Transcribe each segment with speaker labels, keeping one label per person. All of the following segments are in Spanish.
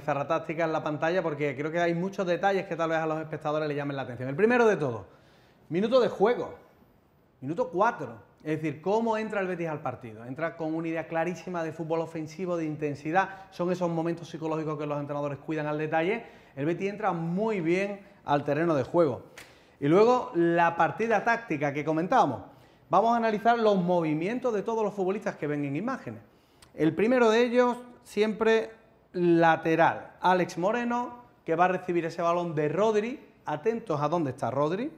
Speaker 1: táctica en la pantalla porque creo que hay muchos detalles que tal vez a los espectadores le llamen la atención. El primero de todo, minuto de juego, minuto 4. Es decir, cómo entra el Betis al partido. Entra con una idea clarísima de fútbol ofensivo, de intensidad. Son esos momentos psicológicos que los entrenadores cuidan al detalle. El Betis entra muy bien al terreno de juego. Y luego la partida táctica que comentábamos. Vamos a analizar los movimientos de todos los futbolistas que ven en imágenes. El primero de ellos siempre lateral. Alex Moreno, que va a recibir ese balón de Rodri. Atentos a dónde está Rodri.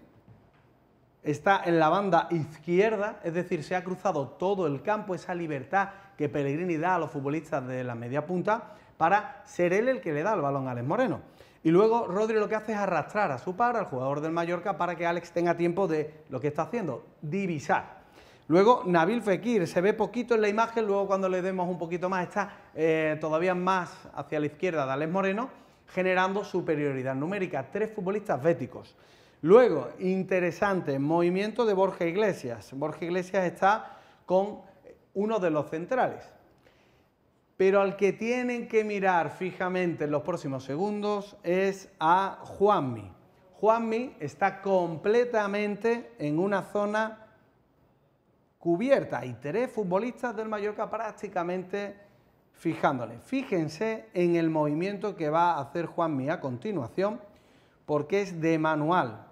Speaker 1: Está en la banda izquierda, es decir, se ha cruzado todo el campo, esa libertad que Pellegrini da a los futbolistas de la media punta para ser él el que le da el balón a Alex Moreno. Y luego Rodri lo que hace es arrastrar a su par, al jugador del Mallorca, para que Alex tenga tiempo de lo que está haciendo, divisar. Luego, Nabil Fekir, se ve poquito en la imagen, luego cuando le demos un poquito más, está eh, todavía más hacia la izquierda de Moreno, generando superioridad numérica. Tres futbolistas béticos. Luego, interesante, movimiento de Borja Iglesias. Borja Iglesias está con uno de los centrales. Pero al que tienen que mirar fijamente en los próximos segundos es a Juanmi. Juanmi está completamente en una zona cubierta y tres futbolistas del Mallorca prácticamente fijándole. Fíjense en el movimiento que va a hacer Juanmi a continuación, porque es de manual.